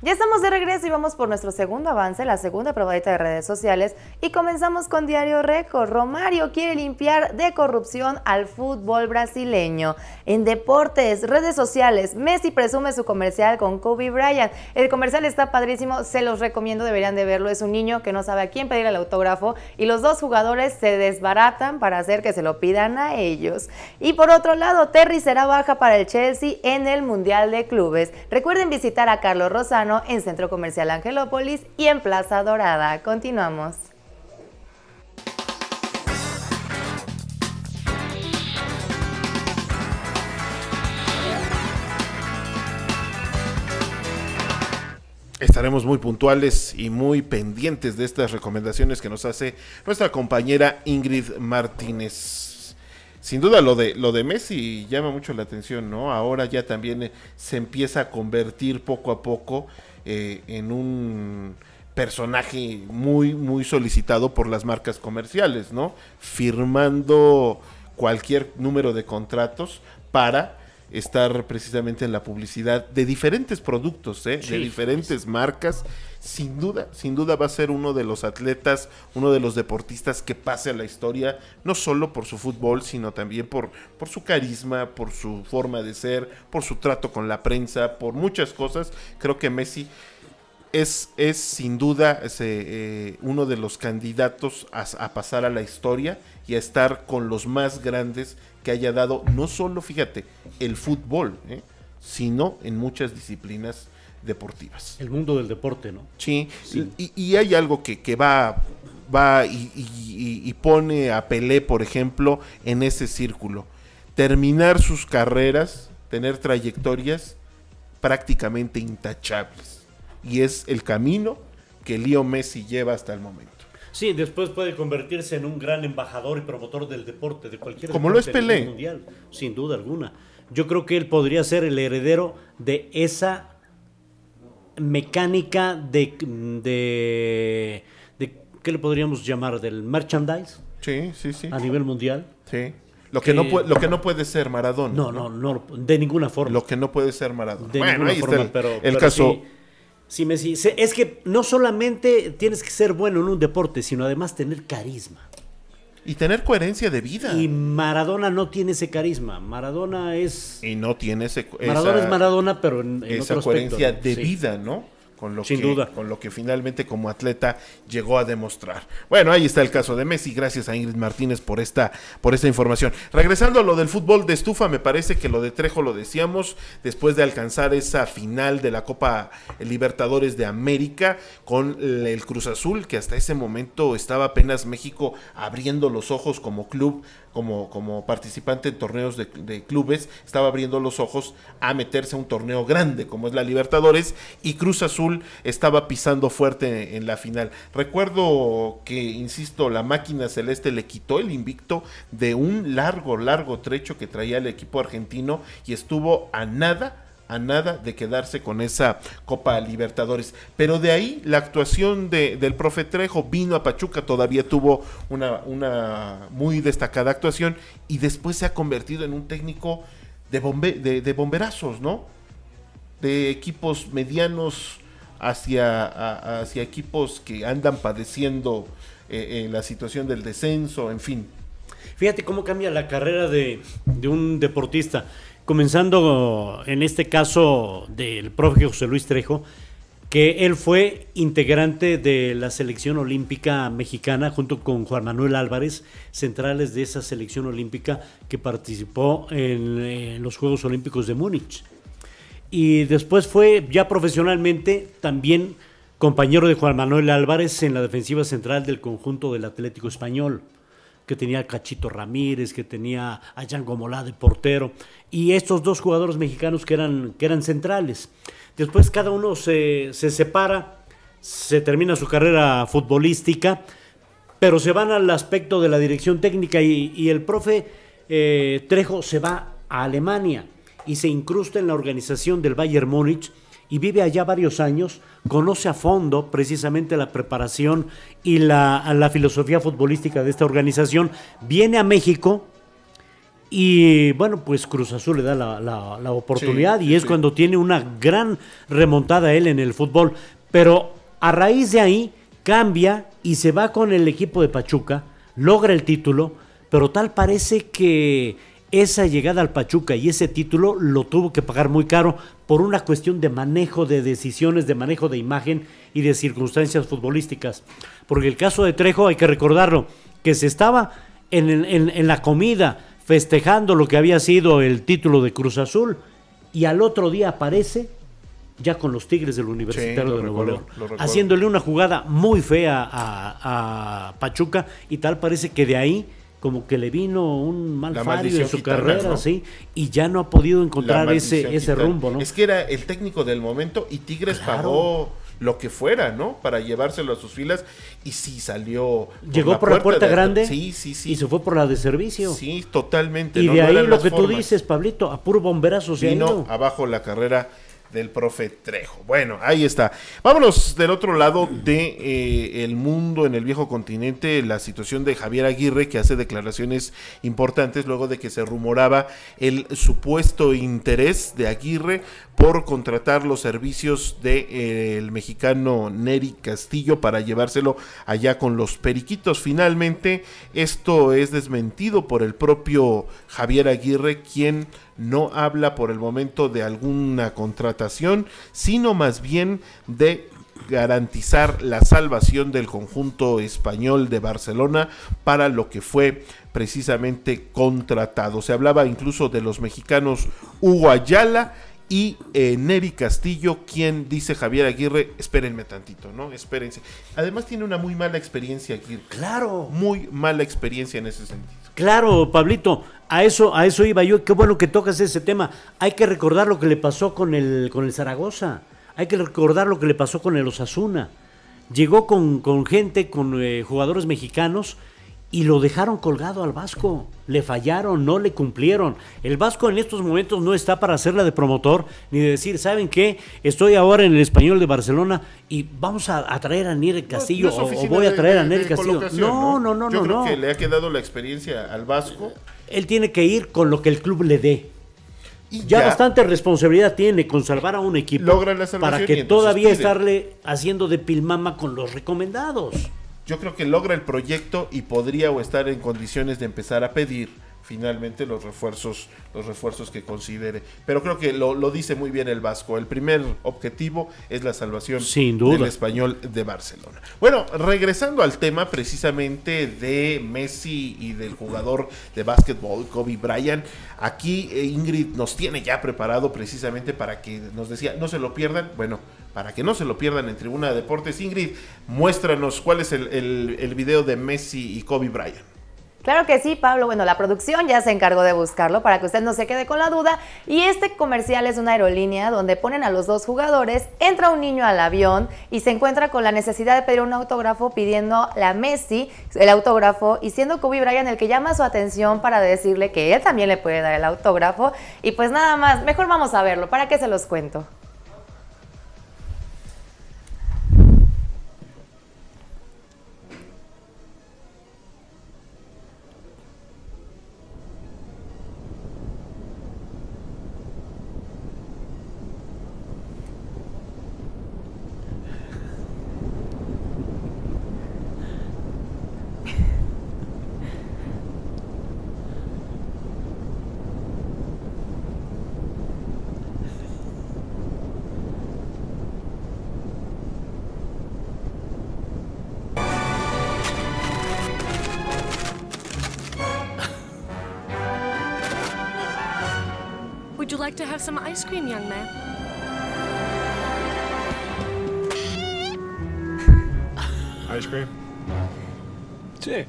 Ya estamos de regreso y vamos por nuestro segundo avance, la segunda probadita de redes sociales y comenzamos con Diario Record Romario quiere limpiar de corrupción al fútbol brasileño. En deportes, redes sociales, Messi presume su comercial con Kobe Bryant. El comercial está padrísimo, se los recomiendo, deberían de verlo. Es un niño que no sabe a quién pedir el autógrafo y los dos jugadores se desbaratan para hacer que se lo pidan a ellos. Y por otro lado, Terry será baja para el Chelsea en el Mundial de Clubes. Recuerden visitar a Carlos Rosano en Centro Comercial Angelópolis y en Plaza Dorada. Continuamos. Estaremos muy puntuales y muy pendientes de estas recomendaciones que nos hace nuestra compañera Ingrid Martínez sin duda lo de, lo de Messi llama mucho la atención, ¿no? Ahora ya también eh, se empieza a convertir poco a poco eh, en un personaje muy, muy solicitado por las marcas comerciales, ¿no? Firmando cualquier número de contratos para estar precisamente en la publicidad de diferentes productos, ¿eh? de diferentes marcas. Sin duda, sin duda va a ser uno de los atletas, uno de los deportistas que pase a la historia, no solo por su fútbol, sino también por, por su carisma, por su forma de ser, por su trato con la prensa, por muchas cosas. Creo que Messi es, sin duda eh, uno de los candidatos a, pasar a la historia y a estar con los más grandes que haya dado, no solo, fíjate, el fútbol, ¿eh? sino en muchas disciplinas deportivas. El mundo del deporte, ¿no? Sí, Y, hay algo que, va, va y, y, pone a Pelé, por ejemplo, en ese círculo. Terminar sus carreras, tener trayectorias prácticamente intachables y es el camino que Leo Messi lleva hasta el momento. Sí, después puede convertirse en un gran embajador y promotor del deporte, de cualquier Como lo es Pelé. Mundial, sin duda alguna. Yo creo que él podría ser el heredero de esa mecánica de, de, ¿qué le podríamos llamar? Del merchandise. Sí, sí, sí. A nivel mundial. Sí. Lo que, no, eh, puede, lo que no puede ser Maradona. No, no, no, de ninguna forma. Lo que no puede ser Maradona. bueno, ninguna ahí pero, el caso. Sí, Messi. Es que no solamente tienes que ser bueno en un deporte, sino además tener carisma. Y tener coherencia de vida. Y Maradona no tiene ese carisma. Maradona es. Y no tiene ese. Maradona es Maradona, pero en, esa coherencia de vida, ¿no? con lo, Sin que, duda. con lo que finalmente como atleta llegó a demostrar. Bueno, ahí está el caso de Messi. Gracias a Ingrid Martínez por esta, por esta información. Regresando a lo del fútbol de estufa, me parece que lo de Trejo lo decíamos después de alcanzar esa final de la Copa Libertadores de América con el Cruz Azul, que hasta ese momento estaba apenas México abriendo los ojos como club como, como participante en torneos de, clubes, estaba abriendo los ojos a meterse a un torneo grande como es la Libertadores y Cruz Azul estaba pisando fuerte en, en la final. Recuerdo que, insisto, la máquina celeste le quitó el invicto de un largo, largo trecho que traía el equipo argentino y estuvo a nada a nada de quedarse con esa Copa Libertadores. Pero de ahí la actuación de, del profe Trejo vino a Pachuca, todavía tuvo una, muy destacada actuación y después se ha convertido en un técnico de, de, bomberazos, ¿no? De equipos medianos hacia, hacia equipos que andan padeciendo eh, eh, la situación del descenso, en fin. Fíjate cómo cambia la carrera de, de un deportista comenzando en este caso del profe José Luis Trejo, que él fue integrante de la selección olímpica mexicana junto con Juan Manuel Álvarez, centrales de esa selección olímpica que participó en, en los Juegos Olímpicos de Múnich. Y después fue ya profesionalmente también compañero de Juan Manuel Álvarez en la defensiva central del conjunto del Atlético Español que tenía Cachito Ramírez, que tenía a Yango de portero, y estos dos jugadores mexicanos que eran, que eran centrales. Después cada uno se, separa, se termina su carrera futbolística, pero se van al aspecto de la dirección técnica y, el profe eh, Trejo se va a Alemania y se incrusta en la organización del Bayern Múnich y vive allá varios años, conoce a fondo precisamente la preparación y la, filosofía futbolística de esta organización, viene a México y bueno, pues Cruz Azul le da la, oportunidad y es cuando tiene una gran remontada él en el fútbol, pero a raíz de ahí cambia y se va con el equipo de Pachuca, logra el título, pero tal parece que esa llegada al Pachuca y ese título lo tuvo que pagar muy caro por una cuestión de manejo de decisiones, de manejo de imagen y de circunstancias futbolísticas. Porque el caso de Trejo, hay que recordarlo, que se estaba en, la comida festejando lo que había sido el título de Cruz Azul y al otro día aparece ya con los Tigres del Universitario de Nuevo León, haciéndole una jugada muy fea a Pachuca y tal parece que de ahí como que le vino un mal de en su carrera, sí, y ya no ha podido encontrar ese, ese rumbo, ¿no? Es que era el técnico del momento y Tigres pagó lo que fuera, ¿no? Para llevárselo a sus filas y sí salió. Llegó por la puerta grande. Y se fue por la de servicio. Sí, totalmente. Y de ahí lo que tú dices, Pablito, a puro bomberazo se Vino abajo la carrera del profe Trejo. Bueno, ahí está. Vámonos del otro lado de eh, mundo en el viejo continente, la situación de Javier Aguirre que hace declaraciones importantes luego de que se rumoraba el supuesto interés de Aguirre por contratar los servicios del de, eh, el mexicano Neri Castillo para llevárselo allá con los periquitos. Finalmente, esto es desmentido por el propio Javier Aguirre, quien no habla por el momento de alguna contratación, sino más bien de garantizar la salvación del conjunto español de Barcelona para lo que fue precisamente contratado. Se hablaba incluso de los mexicanos Hugo Ayala, y eh, Neri Castillo, quien dice Javier Aguirre, espérenme tantito, ¿no? Espérense. Además tiene una muy mala experiencia aquí Claro. Muy mala experiencia en ese sentido. Claro, Pablito, a eso, a eso iba yo. Qué bueno que tocas ese tema. Hay que recordar lo que le pasó con el, con el Zaragoza. Hay que recordar lo que le pasó con el Osasuna. Llegó con, gente, con eh, jugadores mexicanos y lo dejaron colgado al Vasco. Le fallaron, no le cumplieron. El Vasco en estos momentos no está para hacerla de promotor ni de decir, ¿saben qué? Estoy ahora en el español de Barcelona y vamos a, traer a Nier Castillo o, voy a traer a Nier Castillo. No, no, no, no. Yo creo que le ha quedado la experiencia al Vasco. Él tiene que ir con lo que el club le dé. ya, bastante responsabilidad tiene con salvar a un equipo para que todavía estarle haciendo de pilmama con los recomendados yo creo que logra el proyecto y podría o estar en condiciones de empezar a pedir finalmente los refuerzos, los refuerzos que considere. Pero creo que lo, dice muy bien el Vasco. El primer objetivo es la salvación del español de Barcelona. Bueno, regresando al tema precisamente de Messi y del jugador de básquetbol, Kobe Bryant, aquí eh, Ingrid nos tiene ya preparado precisamente para que nos decía, no se lo pierdan. Bueno, para que no se lo pierdan en Tribuna de Deportes. Ingrid, muéstranos cuál es el, video de Messi y Kobe Bryant. Claro que sí, Pablo. Bueno, la producción ya se encargó de buscarlo para que usted no se quede con la duda. Y este comercial es una aerolínea donde ponen a los dos jugadores, entra un niño al avión y se encuentra con la necesidad de pedir un autógrafo pidiendo la Messi el autógrafo y siendo Kobe Bryant el que llama su atención para decirle que él también le puede dar el autógrafo. Y pues nada más, mejor vamos a verlo, ¿para qué se los cuento? ice cream, Sí.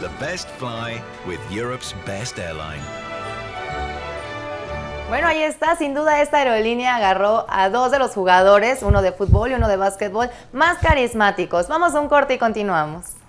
The best fly with Europe's best airline. Bueno, ahí está, sin duda esta aerolínea agarró a dos de los jugadores, uno de fútbol y uno de básquetbol, más carismáticos. Vamos a un corte y continuamos.